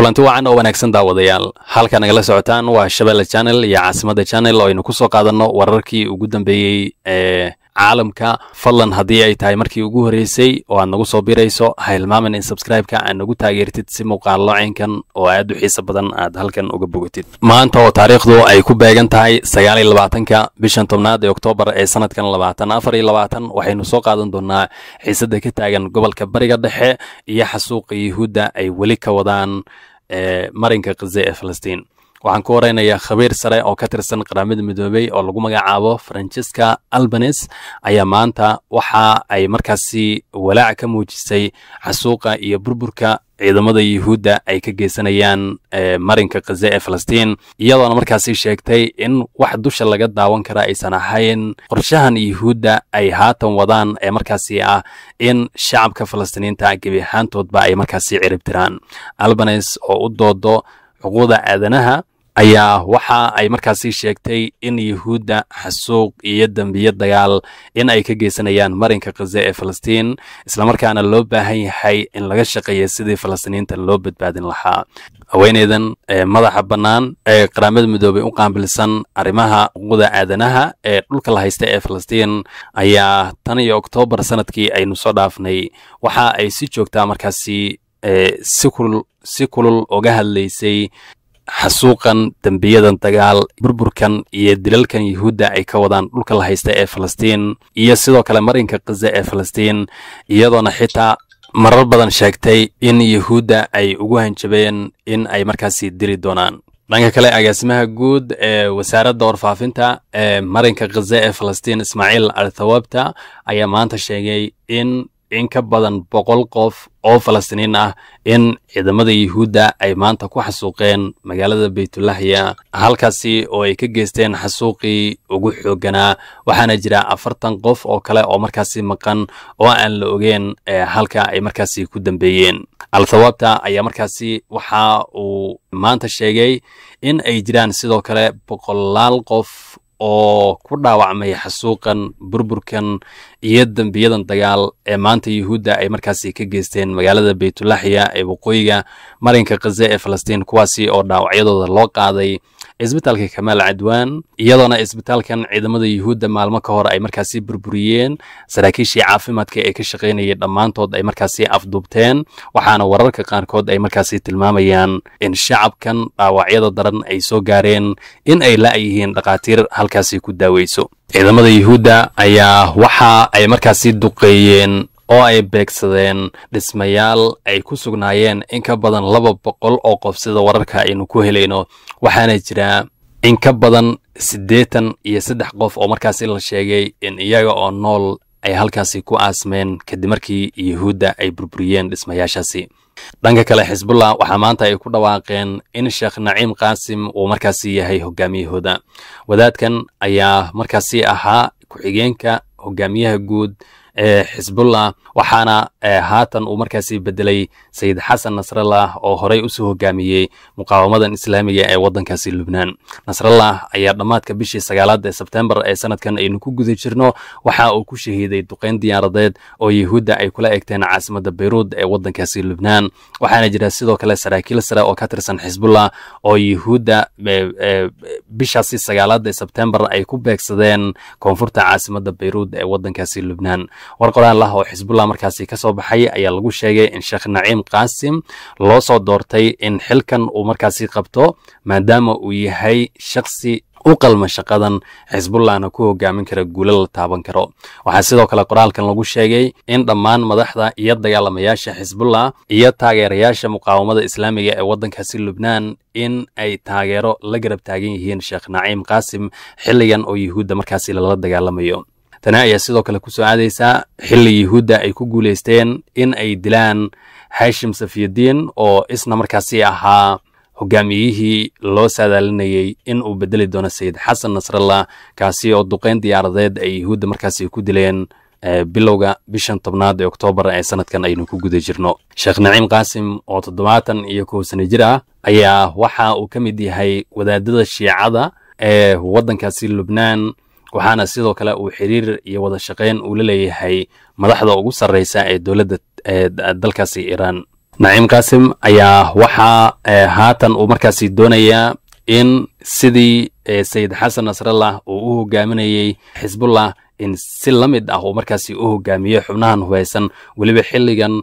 kulanti wacan oo wanaagsan daawadayaal halka nagala socotaan waa shabeelle channel iyo caasimadda channel oo aynu ku soo qaadanno wararkii ugu dambeeyey ee caalamka fadlan haddii ay tahay markii ugu horreysay oo aad nagu soo birayso ha hilmaamin in sabscribe aad nagu taageertid si muuqaallo caynkan oo aad u xiisa badan aad halkan uga bogatid maanta oo taariikhdu ay ku beegan tahay sagaaliyo labaatanka bishan tobnaad ee oktoobar ee sanadkan labaatan afar iyo labaatan waxaynu soo qaadan doonaa xiisadda ka taagan gobolka bariga dhexe iyo xasuuqa yuhuudda ay weli ka wadaan ee marinka khaze ee falastiin waxaan ku wareynayaa khabiir sare oo ka tirsan qaramada midoobey oo lagu magacaabo francisca albanes ayaa maanta waxa ay markaasi walaac ka muujisay xasuuqa iyo burburka ciidamada yuhuudda ay ka geysanayaan eh, marinka khaze ee falastiin iyadoona markaasi sheegtay in wax dusha laga daawan kara aysan ahayn qorshahan yuhuudda ay haatan wadaan ee markaasi ah in shacabka falastiiniinta gebi ahaantoodba ay markaasi ciribtiraan albanes oo u doodo xuquuqda aadanaha ayaa waxa ay markaasi sheegtay in yuhuudda xasuuq iyo dembiyo dagaal in ay ka geysanayaan marinka khaza ee falastiin islamarkaana loo baahan yahay in laga shaqeeya sidii falastiiniinta loo badbaadin lahaa haweeneydan madaxa bannaan ee qaraamada midoobey u qaambilsan arrimaha xuquuqda aadanaha ee dhulka la haysta ee falastiin ayaa tan iyo oktoobar sannadkii aynu soo dhaafnay waxa ay si joogtaa markaasi si kulul uga hadlaysay xasuuqan dembiyadan dagaal burburkan iyo dilalkan yuhuudda ay ka wadaan dhulka la haysta ee falastiin iyo sidoo kale marinka khaza ee falastiin iyadoona xitaa marar badan sheegtay in yuhuudda ay ugu hanjabeen in ay markaasi dili doonaan dhanka kale agaasimaha guud ee wasaaradda warfaafinta ee marinka khaza ee falastiin ismaaciil al ayaa maanta sheegay in in ka badan boqol qof oo falastiniin ah in ciidamada yuhuudda ay maanta ku xasuuqeen magaalada beytulahya halkaasi oo ay ka geysteen xasuuqii ugu xoogganaa waxaana jira afartan qof oo kale oo markaasi maqan oo aan la ogeen halka ay markaasi ku dambeeyeen al-thawaabta ayaa markaasi waxa uu maanta sheegay in ay jiraan sidoo kale boqolaal qof oo ku dhaawacmay xasuuqan burburkan iyo dembiyadan dagaal ee maanta yuhuudda ay markaasi ka geysteen magaalada beytulaxya ee waqooyiga marinka khaze ee falastiin kuwaasi oo dhaawacyadooda loo qaaday cisbitaalka kamaal cadwaan iyadoona cisbitaalkan ciidamada yuhuudda maalmo ka hor ay markaasi burburiyeen saraakiishii caafimaadka ee ka shaqaynayay dhammaantood ay markaasi afduubteen waxaana wararka qaarkood ay markaasi tilmaamayaan in shacabkan dhaawacyada daran ay soo gaareen in ay la'yihiin dhakhaatiir halkaasi ku daaweyso ciidamada yuhuudda ayaa waxa ay markaasi duqeeyeen oo ay beegsadeen dhismayaal ay ku sugnaayeen in ka badan laba boqol oo qof sida wararka aynu ku helayno waxaana jira in ka badan siddeetan iyo saddex qof oo markaasi la sheegay in iyaga oo nool ay halkaasi ku aasmeen kadib markii yuhuudda ay burburiyeen dhismayaashaasi dhanka kale xisbullah waxaa maanta ay ku dhawaaqeen in sheekh naciim qaasim uu markaasi yahay hogaamiyahooda wadaadkan ayaa markaasi ahaa ku-xigeenka hogaamiyaha guud ee xisbullah waxaana haatan uu markaasi bedelay sayid xasan nasrallah oo horey usoo hogaamiyey muqaawamadan islaamiga ee wadankaasi lubnaan nasrallah ayaa dhammaadka bishii sagaalaad ee sebtembar ee sanadkan aynu ku guda jirno waxa uu ku shahiiday duqeyn diyaaradeed oo yuhuudda ay kula eegteen caasimada bayruud ee wadankaasi lubnaan waxaana jira sidoo kale saraakiil sare oo ka tirsan xisbullah oo yuhuudda bishaasi sagaalaad ee sebtembar ay ku beegsadeen koonfurta caasimada bayruud ee wadankaasi lubnaan war qoraal lah oo xisbullah markaasi kasoo baxay ayaa lagu sheegay in sheekh naciim qaasim loo soo doortay in xilkan uu markaasi qabto maadaama uu yahay shaksi u qalma shaqadan xisbullahna ku hogaamin kara guulo la taaban karo waxaa sidoo kale qoraalkan lagu sheegay in dhammaan madaxda iyo dagaalamayaasha xisbullah iyo taageerayaasha muqaawamada islaamiga ee waddankaasi lubnaan in ay taageero la garab taagan yihiin sheekh naciim qaasim xilligan oo yuhuudda markaasi lala dagaalamayo tani ayaa sidoo kale kusoo caadaysaa xilli yuhuudda ay ku guulaysteen in ay dilaan xashim safiyaddin oo isna markaasi ahaa hogaamiyihii loo saadaalinayey in uu bedeli doono sayid xasan nasrallah kaasi oo duqeyn diyaaradeed ay yuhuudda markaasi ku dileen eh, bilowga bishan tobnaad ee oktoobar ee sanadkan aynu ku guda jirno sheekh naciim qaasim oo toddobaatan iyo kow sana jir ah ayaa waxa uu ka mid yahay wadaadada shiicada ee waddankaasi lubnaan waxaana sidoo kale uu xiriir iyo wada shaqeyn uu la leeyahay madaxda ugu sarreysa ee dowladda dalkaasi iiraan naciim kaasim ayaa waxaa eh, haatan uu markaasi doonayaa in sidii eh, sayid xasan nasrallah uu u hogaaminayey xisbullah in si la mid ah uu markaasi u hogaamiye xubnahan hubaysan weliba xilligan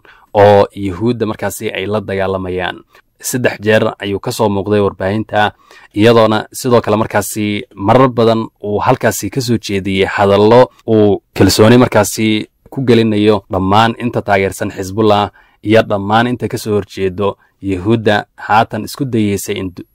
oo yuhuudda markaasi ay la dagaalamayaan saddex jeer ayuu kasoo muuqday warbaahinta iyadoona sidoo kale markaasi marar badan uu halkaasi kasoo jeediyey hadallo uu kalsooni markaasi ku gelinayo dhammaan inta taageersan xisbullah iyo dhammaan inta kasoo horjeedo yahuudda haatan isku dayeysa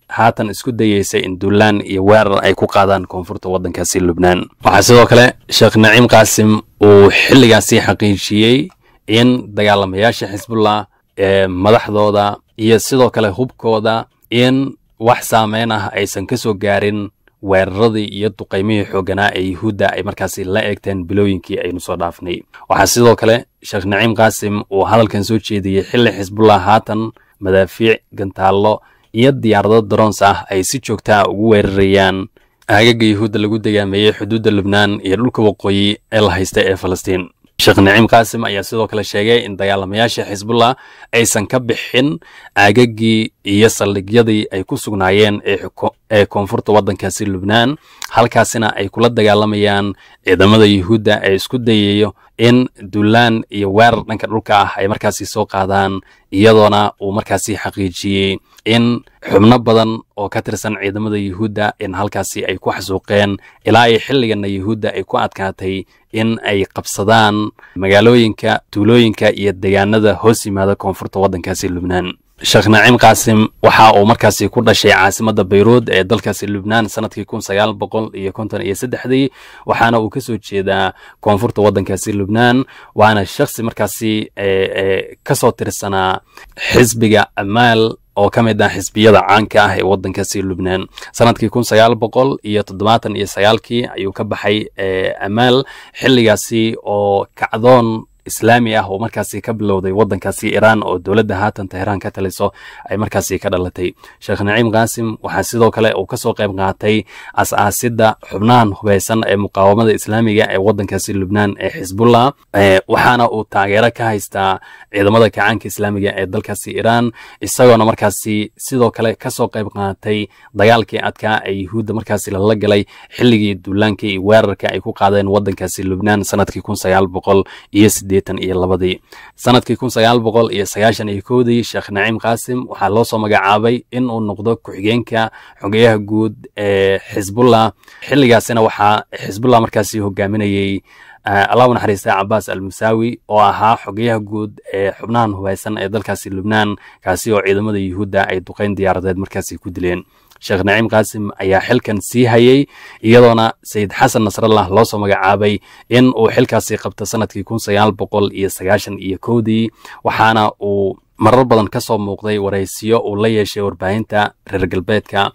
haatan isku dayeysa in duulaan iyo weerar ay ku qaadaan koonfurta waddankaasi lubnaan waxaa sidoo kale sheekh naciim qaasim uu xilligaasi xaqiijiyey in dagaalamayaasha xisbullah ee madaxdooda iyo sidoo kale hubkooda in wax saameyn ah aysan ka soo gaarin weeraradii iyo duqaymihii xooganaa ee yuhuudda ay markaasi la eegteen bilooyinkii aynu soo dhaafnay waxaa sidoo kale sheekh naciim qaasim uu hadalkan soo jeediyey xilli xisbullah haatan madaafiic gantaallo iyo diyaarado daroons ah ay si joogtaa ugu weerarayaan aagaga yuhuudda lagu degaameeyey xuduudda lubnaan iyo dhulka waqooyi ee la haysta ee falastiin sheekh naciim kaasim ayaa sidoo kale sheegay in dagaalamayaasha xisbullah aysan ka bixin aagagii iyo saldhigyadii ay ku sugnaayeen ee ee koonfurta waddankaasi lubnaan halkaasina ay kula dagaalamayaan ciidamada yuhuudda ee isku dayayo in duulaan iyo weerar dhanka dhulka ah ay markaasi soo qaadaan iyadoona uu markaasi xaqiijiyey in xubno badan oo ka tirsan ciidamada yuhuudda in halkaasi ay ku xasuuqeen ilaa ay xilligana yuhuudda ay ku adkaatay in ay qabsadaan magaalooyinka tuulooyinka iyo degaanada hoos yimaada koonfurta waddankaasi lubnaan sheekh naciim qaasim waxa uu markaasi ku dhashay caasimada bayruud ee dalkaasi lubnaan sanadkii kun sagaal boqol iyo konton iyo saddexdii waxaana uu kasoo jeedaa koonfurta waddankaasi lubnaan waana shaksi markaasi kasoo tirsanaa xisbiga amaal oo ka mid ah xisbiyada caanka ah ee waddankaasi lubnaan sanadkii kun sagaal boqol iyo toddobaatan iyo sagaalkii ayuu ka baxay amaal xilligaasi oo kacdoon islaami ah oo markaasi ka bilowday wadankaasi iiraan oo dowladda haatan teheraan ka taliso ay markaasi ka dhalatay sheekh naciim qaasim waxaa sidoo kale uu kasoo qayb qaatay as-aasidda xubnahan hubeysan ee muqaawamada islaamiga ee wadankaasi lubnaan ee xisbullah waxaana uu taageero ka haystaa ciidamada kacaanka islaamiga ee dalkaasi iiraan isagoona markaasi sidoo kale kasoo qayb qaatay dagaalkii adkaa ee yuhuudda markaasi lala galay xilligii duulaankii iyo weerarka ay ku qaadeen wadankaasi lubnaan sanadkii kun sagaal boqol iyo sideed sideetan iyo labadii sanadkii kun sagaal boqol iyo sagaashan iyo kowdii sheekh naciim qaasim waxaa loo soo magacaabay in uu noqdo ku-xigeenka xogeyaha guud ee xisbullah xilligaasina waxaa xisbullah markaasi hogaaminayey eh, allahu naxariista cabaas almasaawi oo ahaa xogeyaha guud ee xubnahan hubaysan ee dalkaasi lubnaan kaasi oo ciidamada yuhuudda ay duqeyn diyaaradeed markaasi ku dileen sheekh naciim qaasim ayaa xilkan sii hayay iyadoona sayid xasan nasrallah loosoo magacaabay in uu xilkaasi qabto sanadkii kun sagaal boqol iyo sagaashan iyo kowdii waxaana uu marar badan ka soo muuqday waraysiyo uu la yeeshay warbaahinta reer galbeedka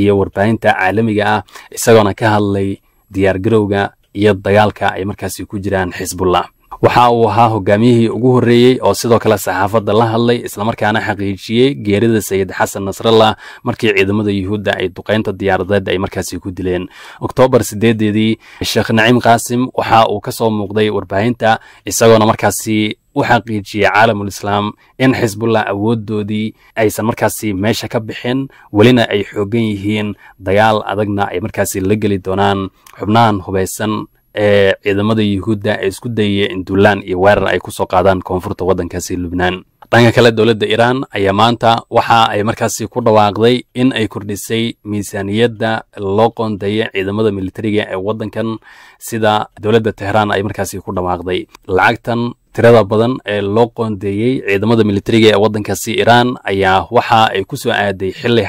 iyo warbaahinta caalamiga ah isagoona ka hadlay diyaar garowga iyo dagaalka ay markaasi ku jiraan xisbullah waxa uu ahaa hogaamiyihii ugu horreeyey oo sidoo kale saxaafadda la hadlay islamarkaana xaqiijiyey geerida sayid xasan nasrallah markii ciidamada yuhuudda ay duqeynta diyaaradeed ay markaasi ku dileen oktoobar sideedeedii sheekh naciim qaasim waxa uu ka soo muuqday warbaahinta isagoona markaasi u xaqiijiyey caalamul islaam in xisbullah awooddoodii aysan markaasi meesha ka bixin welina ay xoogan yihiin dagaal adagna ay markaasi la geli doonaan xubnahan hubaysan ciidamada yuhuudda ee isku dayaya in duulaan iyo weerar ay kusoo qaadaan koonfurta waddankaasi lubnaan dhanka kale dowladda iiraan ayaa maanta waxa ay markaasi ku dhawaaqday in ay kordhisay miisaaniyadda loo qoondeeya ciidamada militariga ee waddankan sida dowladda teheraan ay markaasi ku dhawaaqday lacagtan tirada badan ee loo qoondeeyey ciidamada militariga ee waddankaasi iiraan ayaa waxa ay ku soo aaday xilli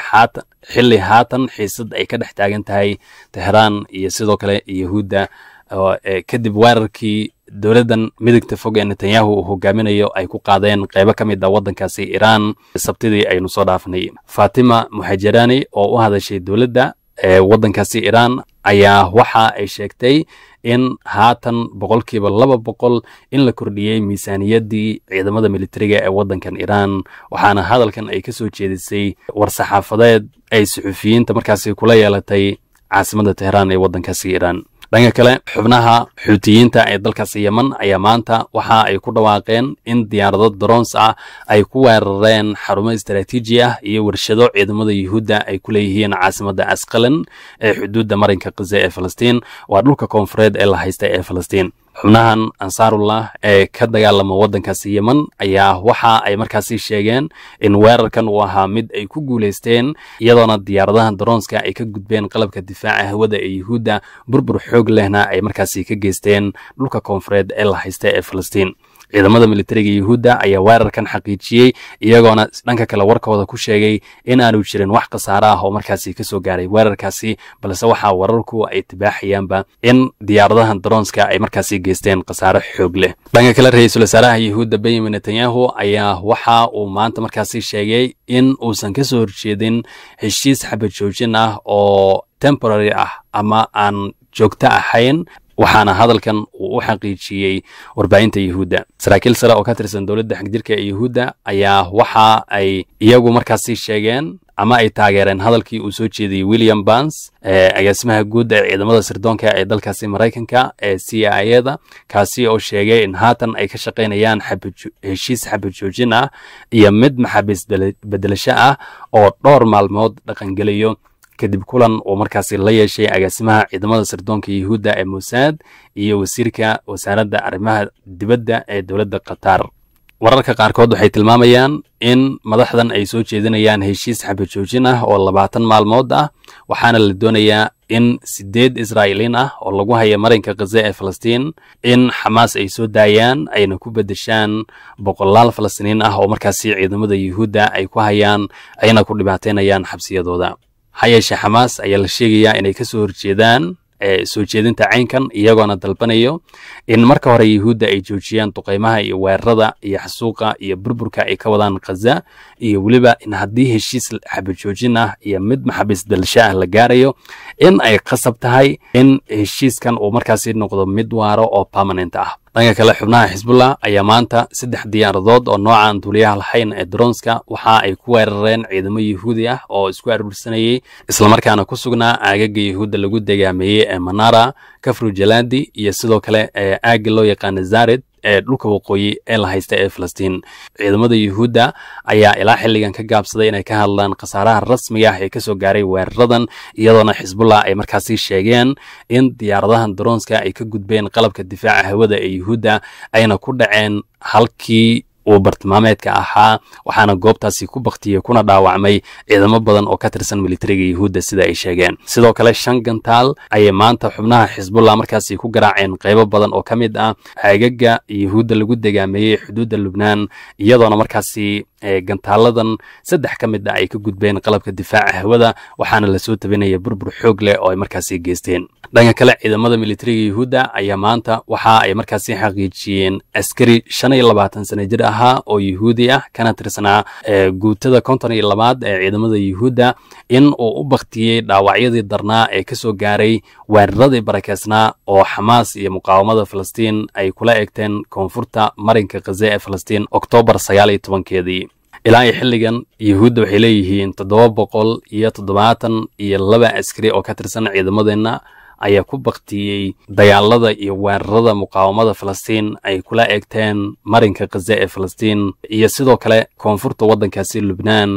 xilli haatan xiisad ay ka dhex taagan tahay teheraan iyo sidoo kale yuhuudda Eh, kadib weerarkii dowladdan midigta fog ee netanyahu uu hogaaminayo ay ku qaadeen qeybo ka mid a ah waddankaasi iiraan sabtidii aynu soo dhaafnay fatima muxajaraani oo u hadashay dowladda ee eh, waddankaasi iiraan ayaa waxa ay sheegtay in haatan boqolkiiba laba boqol in la kordhiyey miisaaniyaddii ciidamada militariga ee waddankan iiraan waxaana hadalkan ay kasoo jeedisay warsaxaafadeed ay suxufiyiinta markaasi kula yeelatay caasimadda teheraan ee waddankaasi iiraan dhanka kale xubnaha xuutiyiinta ee dalkaasi yeman ayaa maanta waxa ay ku dhawaaqeen in diyaarado drons ah ay ku weerareen xarumo istaraatiiji ah iyo warshado ciidamada yuhuudda ay ku leeyihiin caasimadda asqalan ee xuduudda marinka kise ee falastiin waa dhulka koonfureed ee la haysta ee falastiin xubnahan ansaarullah ee ka dagaalama waddankaasi yemen ayaa waxa ay markaasi sheegeen in weerarkan uu ahaa mid ay ku guulaysteen iyadoona diyaaradaha daroonska ay ka gudbeen qalabka difaaca hawada ee yuhuudda burbur xoog lehna ay markaasi ka geysteen dhulka koonfureed ee la haysta ee falastiin ciidamada militariga yuhuudda ayaa weerarkan xaqiijiyey iyagoona dhanka kale warkooda ku sheegay in aanu jirin wax khasaare ah oo markaasi kasoo gaaray weerarkaasi balse waxaa wararku ay tibaaxayaanba in diyaaradahan daroonska ay markaasi geysteen khasaaro xoog leh dhanka kale ra-iisul wasaaraha yuhuudda benyamin netanyahu ayaa waxa uu maanta markaasi sheegay in uusan kasoo horjeedin heshiis xabajoojin ah oo temporary ah ama aan joogto ahayn waxaana hadalkan uu u xaqiijiyey warbaahinta yuhuudda saraakiil sare oo ka tirsan dowladda xagjirka ee yahuudda ayaa waxa ay iyagu markaasi sheegeen ama ay taageereen hadalkii uu soo jeediyey william bans agaasimaha guud ee ciidamada sirdoonka ee dalkaasi maraykanka ee c i eda kaasi oo sheegay in haatan ay ka shaqaynayaan heshiis xabajoojin ah iyo mid maxaabiis bedelasho ah oo dhowr maalmood dhaqangelayo kadib kulan oo markaasi la yeeshay agaasimaha ciidamada sirdoonka yuhuudda ee musaad iyo wasiirka wasaaradda arrimaha dibadda ee dowladda qatar wararka qaarkood waxay tilmaamayaan in madaxdan ay soo jeedinayaan heshiis xabajoojin ah oo labaatan maalmood ah waxaana la doonayaa in sideed israa'iiliin ah oo lagu haya marinka khaza ee falastiin in xamaas ay soo daayaan ayna ku beddeshaan boqolaal falastiiniin ah oo markaasi ciidamada yuhuudda ay ku hayaan ayna ku dhibaateynayaan xabsiyadooda hayeeshe xamaas ayaa la sheegayaa inay kasoo horjeedaan eh, soo jeedinta caynkan iyagoona dalbanayo in marka hore yahuudda ay joojiyaan duqeymaha iyo weerarada iyo xasuuqa iyo burburka ay ka wadaan khaza iyo weliba in haddii heshiis xabajoojin ah iyo mid maxabiis dalsha ah la gaarayo in ay qasab tahay in heshiiskan uu markaasi noqdo mid waaro oo permanent ah dhanka kale xubnaha xisbullah ayaa maanta saddex diyaaradood oo noocan duuliyaha lahayn ee dronska waxa ay ku weerareen ciidamo yahuudi ah oo isku aruursanayey islamarkaana ku sugnaa aagaga yahuudda lagu degaameeyey ee manara kafru jalandi iyo sidoo kale ee eh, aagga loo yaqaana zared ee dhulka waqooyi ee la haysta ee falastiin ciidamada yuhuudda ayaa ilaa xilligan ka gaabsaday inay ka hadlaan khasaaraha rasmiga ah ee kasoo gaaray weeraradan iyadoona xisbullah ay markaasi sheegeen in diyaaradahan daroonska ay ka gudbeen qalabka difaaca hawada ee yuhuudda ayna ku dhaceen halkii uu bartilmaameedka ahaa waxaana goobtaasi ku baktiyey kuna dhaawacmay ciidamo badan oo ka tirsan militariga yuhuudda sida ay sheegeen sidoo kale shan gantaal ayay maanta xubnaha xisbullah markaasi ku garaaceen qaybo badan oo ka mid ah xagaga yuhuudda lagu degaameeyey xuduudda lubnaan iyadoona markaasi ee gantaaladan saddex ka mid a ah ay ka gudbeen qalabka difaaca hawada waxaana lasoo tabinaya burbur xoog leh oo ay markaasi geysteen dhanka kale ciidamada militariga yuhuudda ayaa maanta waxa ay markaasi xaqiijiyeen askari shan iyo labaatan sane jir ahaa oo yuhuudi ah kana tirsanaa guutada konton iyo labaad ee ciidamada yuhuudda in uu u baktiyey dhaawacyadii darnaa ee kasoo gaaray weeraradii barakeysnaa oo xamaas iyo muqaawamada falastiin ay kula egteen koonfurta marinka khaze ee falastiin oktoobar sagaal iyo tobankeedii ilaa iyo xilligan yuhuudda waxay leeyihiin toddoba boqol iyo toddobaatan iyo laba askari oo ka tirsan ciidamadeenna ayaa ku baktiyey dagaalada iyo weerarada muqaawamada falastiin ay kula eegteen marinka khaze ee falastiin iyo sidoo kale koonfurta waddankaasi lubnaan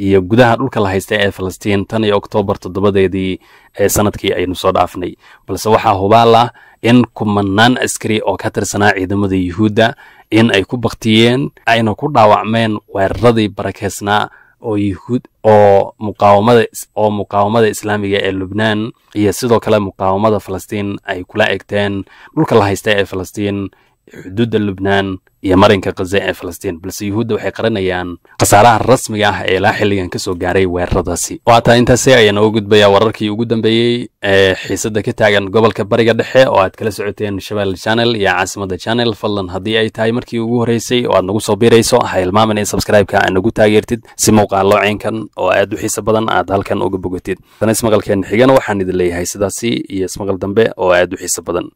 iyo gudaha dhulka la haysta ee falastiin tan iyo oktoobar toddobadeedii ee sanadkii aynu soo dhaafnay balse waxaa hubaal ah in kumanaan askari oo ka tirsanaa ciidamada yuhuudda in ay ku baktiyeen ayna ku dhaawacmeen weeraradii barakeysnaa oo yuhuud oo muqaawamada oo muqaawamada islaamiga ee lubnaan iyo sidoo kale muqaawamada falastiin ay kula egteen dhulka la haysta ee falastiin xuduudda lubnaan iyo marinka khaze ee falastiin balse yuhuudda waxay qaranayaan khasaaraha rasmiga ah ee ilaa xilligan kasoo gaaray weeraradaasi oo hataa intaasi ayaa nooga gudbaya wararkii ugu dambeeyey ee xiisadda ka taagan gobolka bariga dhexe oo aad kala socoteen shabeel channel iyo caasimada channel fadlan haddii ay tahay markii ugu horreysay oo aad nagu soo biirayso ha ilmaamin in sabskribeka aad nagu taageertid si muuqaallo ceynkan oo aad u xiisa badan aad halkan uga bogatid tan ismaqalkeen xigana waxaan idin leeyahay sidaasi iyo ismaqal dambe oo aad u xiisa badan